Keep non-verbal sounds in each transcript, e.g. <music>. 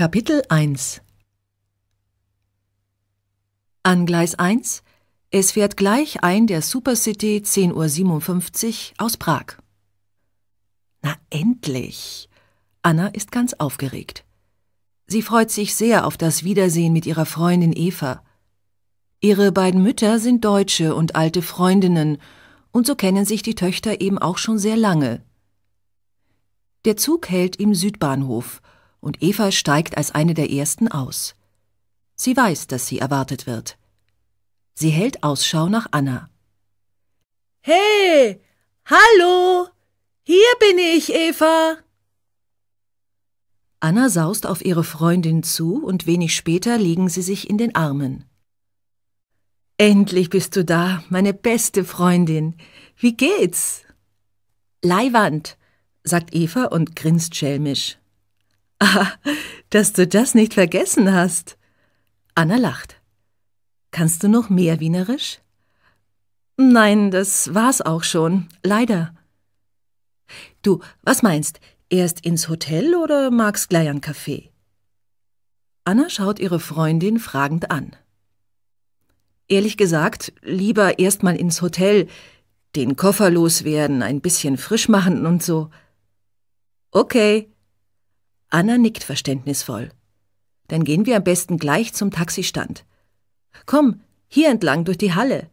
Kapitel 1 An Gleis 1, es fährt gleich ein der Supercity 10.57 Uhr aus Prag. Na endlich! Anna ist ganz aufgeregt. Sie freut sich sehr auf das Wiedersehen mit ihrer Freundin Eva. Ihre beiden Mütter sind Deutsche und alte Freundinnen, und so kennen sich die Töchter eben auch schon sehr lange. Der Zug hält im Südbahnhof, und Eva steigt als eine der ersten aus. Sie weiß, dass sie erwartet wird. Sie hält Ausschau nach Anna. Hey, hallo, hier bin ich, Eva. Anna saust auf ihre Freundin zu und wenig später liegen sie sich in den Armen. Endlich bist du da, meine beste Freundin. Wie geht's? Leiwand, sagt Eva und grinst schelmisch. Ah, <laughs> dass du das nicht vergessen hast. Anna lacht. Kannst du noch mehr Wienerisch? Nein, das war's auch schon. Leider. Du, was meinst? Erst ins Hotel oder magst gleich einen Kaffee? Anna schaut ihre Freundin fragend an. Ehrlich gesagt, lieber erst mal ins Hotel, den Koffer loswerden, ein bisschen frisch machen und so. Okay, Anna nickt verständnisvoll. Dann gehen wir am besten gleich zum Taxistand. Komm, hier entlang durch die Halle.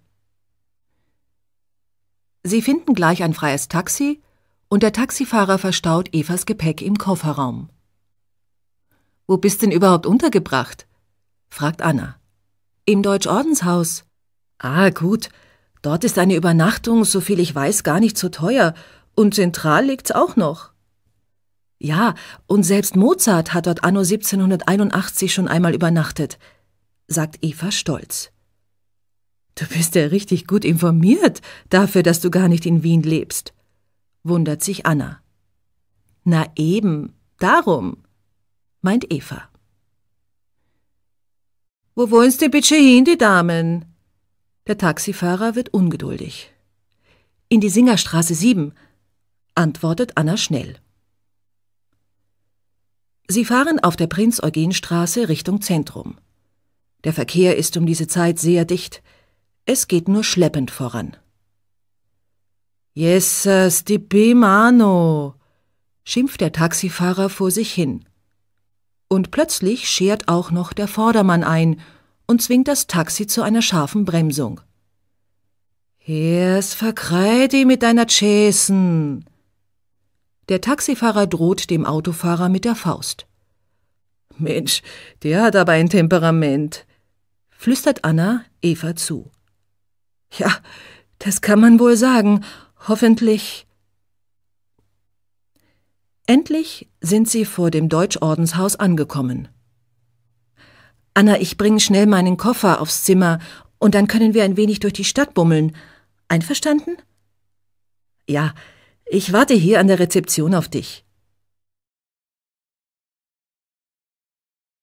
Sie finden gleich ein freies Taxi und der Taxifahrer verstaut Evas Gepäck im Kofferraum. Wo bist denn überhaupt untergebracht? fragt Anna. Im Deutschordenshaus. Ah, gut. Dort ist eine Übernachtung, soviel ich weiß, gar nicht so teuer. Und zentral liegt's auch noch. Ja, und selbst Mozart hat dort anno 1781 schon einmal übernachtet, sagt Eva stolz. Du bist ja richtig gut informiert dafür, dass du gar nicht in Wien lebst, wundert sich Anna. Na eben, darum, meint Eva. Wo wollen's denn bitte hin, die Damen? Der Taxifahrer wird ungeduldig. In die Singerstraße 7, antwortet Anna schnell. Sie fahren auf der Prinz-Eugen-Straße Richtung Zentrum. Der Verkehr ist um diese Zeit sehr dicht. Es geht nur schleppend voran. Jessas, di mano, schimpft der Taxifahrer vor sich hin. Und plötzlich schert auch noch der Vordermann ein und zwingt das Taxi zu einer scharfen Bremsung. Hers verkreide mit deiner Chasen, der Taxifahrer droht dem Autofahrer mit der Faust. Mensch, der hat aber ein Temperament, flüstert Anna Eva zu. Ja, das kann man wohl sagen. Hoffentlich. Endlich sind sie vor dem Deutschordenshaus angekommen. Anna, ich bringe schnell meinen Koffer aufs Zimmer und dann können wir ein wenig durch die Stadt bummeln. Einverstanden? Ja, ich warte hier an der Rezeption auf dich.